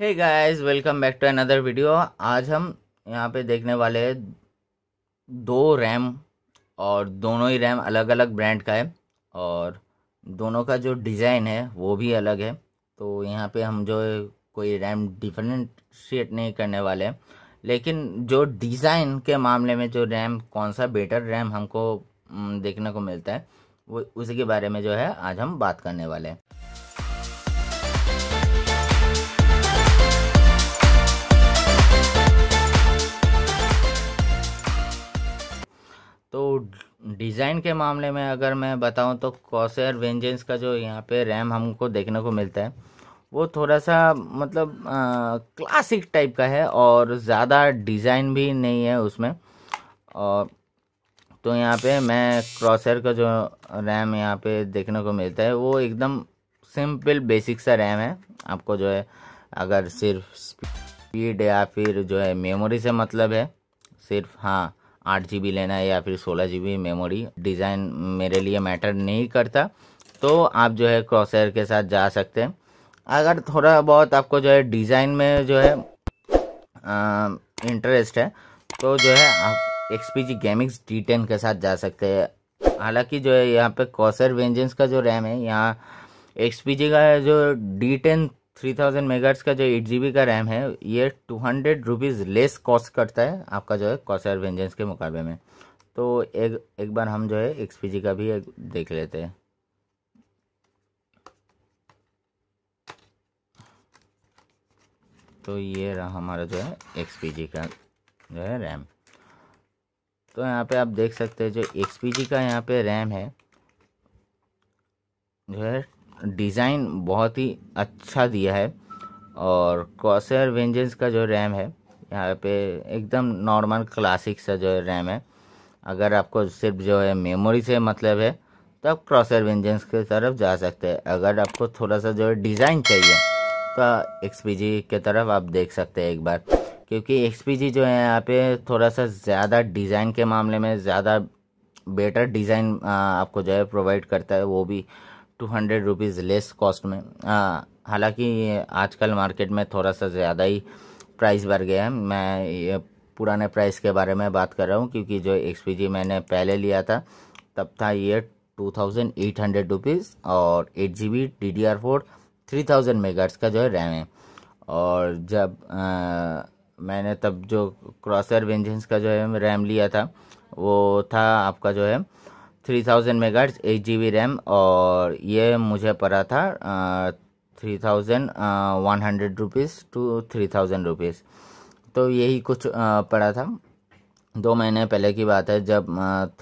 hey guys welcome back to another video आज हम यहाँ पे देखने वाले दो रैम और दोनों ही रैम अलग अलग ब्रांड का है और दोनों का जो डिज़ाइन है वो भी अलग है तो यहाँ पे हम जो कोई रैम डिफरेंशिएट नहीं करने वाले हैं लेकिन जो डिज़ाइन के मामले में जो रैम कौन सा बेटर रैम हमको हम्म, देखने को मिलता है वो उसी के बारे में जो है आज हम बात करने वाले हैं तो डिज़ाइन के मामले में अगर मैं बताऊं तो कॉसर वेंजेंस का जो यहाँ पे रैम हमको देखने को मिलता है वो थोड़ा सा मतलब आ, क्लासिक टाइप का है और ज़्यादा डिज़ाइन भी नहीं है उसमें और तो यहाँ पे मैं क्रॉसर का जो रैम यहाँ पे देखने को मिलता है वो एकदम सिंपल बेसिक सा रैम है आपको जो है अगर सिर्फ स्पीड या फिर जो है मेमोरी से मतलब है सिर्फ हाँ आठ जी लेना है या फिर सोलह जी मेमोरी डिज़ाइन मेरे लिए मैटर नहीं करता तो आप जो है क्रॉसर के साथ जा सकते हैं अगर थोड़ा बहुत आपको जो है डिज़ाइन में जो है इंटरेस्ट है तो जो है आप X P G Gammix D ten के साथ जा सकते हैं हालांकि जो है यहाँ पे कॉसर वेंजेंस का जो रैम है यहाँ एक्स पी जी का जो D ten three thousand megahertz का जो एट जी का रैम है ये two hundred rupees less cost करता है आपका जो है कॉसर वेंजेंस के मुकाबले में तो एक एक बार हम जो है एक्स का भी एक देख लेते हैं तो ये रहा हमारा जो है एक्स का जो है रैम तो यहाँ पे आप देख सकते हैं जो एक्स का यहाँ पे रैम है जो है डिज़ाइन बहुत ही अच्छा दिया है और क्रॉसर वेंजेंस का जो रैम है यहाँ पे एकदम नॉर्मल क्लासिक सा जो है रैम है अगर आपको सिर्फ जो है मेमोरी से मतलब है तो आप क्रॉसर वेंजेंस की तरफ जा सकते हैं अगर आपको थोड़ा सा जो है डिज़ाइन चाहिए तो एक्स के तरफ आप देख सकते हैं एक बार क्योंकि एक्स जो है यहाँ पे थोड़ा सा ज़्यादा डिज़ाइन के मामले में ज़्यादा बेटर डिज़ाइन आपको जो है प्रोवाइड करता है वो भी two hundred rupees less cost में हालांकि आजकल मार्केट में थोड़ा सा ज़्यादा ही प्राइस बढ़ गया है मैं ये पुराने प्राइस के बारे में बात कर रहा हूँ क्योंकि जो एक्स मैंने पहले लिया था तब था ये two thousand eight hundred rupees और eight G B D D R four three thousand megahertz का जो है रैम है और जब आ, मैंने तब जो क्रॉसर वेंजेंस का जो है रैम लिया था वो था आपका जो है three thousand mega eight G B RAM और ये मुझे पड़ा था three thousand one hundred rupees two three thousand rupees तो यही कुछ पड़ा था दो महीने पहले की बात है जब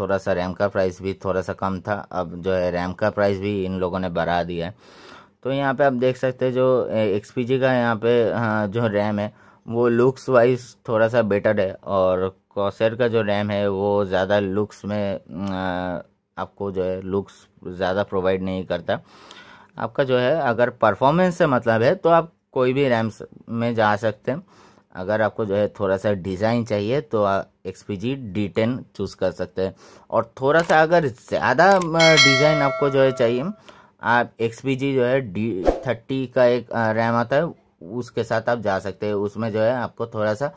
थोड़ा सा रैम का प्राइस भी थोड़ा सा कम था अब जो है रैम का प्राइस भी इन लोगों ने बढ़ा दिया है तो यहाँ पे आप देख सकते हैं जो एक्स का यहाँ पे जो रैम है वो लुक्स वाइज थोड़ा सा बेटर है और कॉसर का जो रैम है वो ज़्यादा लुक्स में आपको जो है लुक्स ज़्यादा प्रोवाइड नहीं करता आपका जो है अगर परफॉर्मेंस से मतलब है तो आप कोई भी रैम में जा सकते हैं अगर आपको जो है थोड़ा सा डिज़ाइन चाहिए तो X P G D ten choose कर सकते हैं और थोड़ा सा अगर ज़्यादा डिज़ाइन आपको जो है चाहिए आप एक्स पी जी जो है डी थर्टी का एक रैम आता है उसके साथ आप जा सकते हैं उसमें जो है आपको थोड़ा सा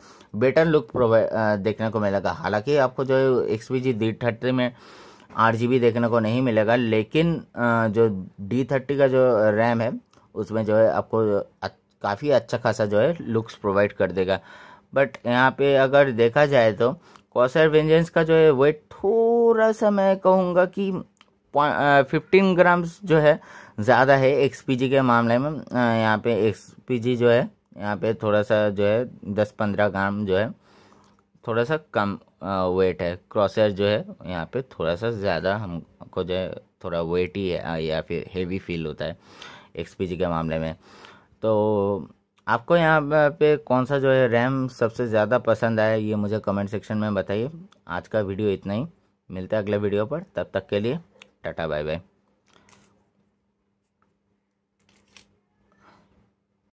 बेटर लुक प्रोवाइड देखने को मिलेगा हालांकि आपको जो है X P G D thirty में आठ जी बी देखने को नहीं मिलेगा लेकिन जो डी थर्टी का जो रैम है उसमें जो है आपको काफ़ी अच्छा खासा जो है लुक्स प्रोवाइड कर देगा बट यहाँ पे अगर देखा जाए तो कॉसर वेंजेंस का जो है वेट थोड़ा सा मैं कहूँगा कि फिफ्टीन ग्राम्स जो है ज़्यादा है एक्स के मामले में यहाँ पे एक्स जो है यहाँ पे थोड़ा सा जो है दस पंद्रह ग्राम जो है थोड़ा सा कम वेट है क्रॉसर जो है यहाँ पे थोड़ा सा ज़्यादा हमको जो है थोड़ा वेट ही है या फिर हेवी फील होता है एक्स के मामले में तो आपको यहाँ पे कौन सा जो है रैम सबसे ज़्यादा पसंद आया ये मुझे कमेंट सेक्शन में बताइए आज का वीडियो इतना ही मिलता है अगले वीडियो पर तब तक के लिए टाटा बाय बाय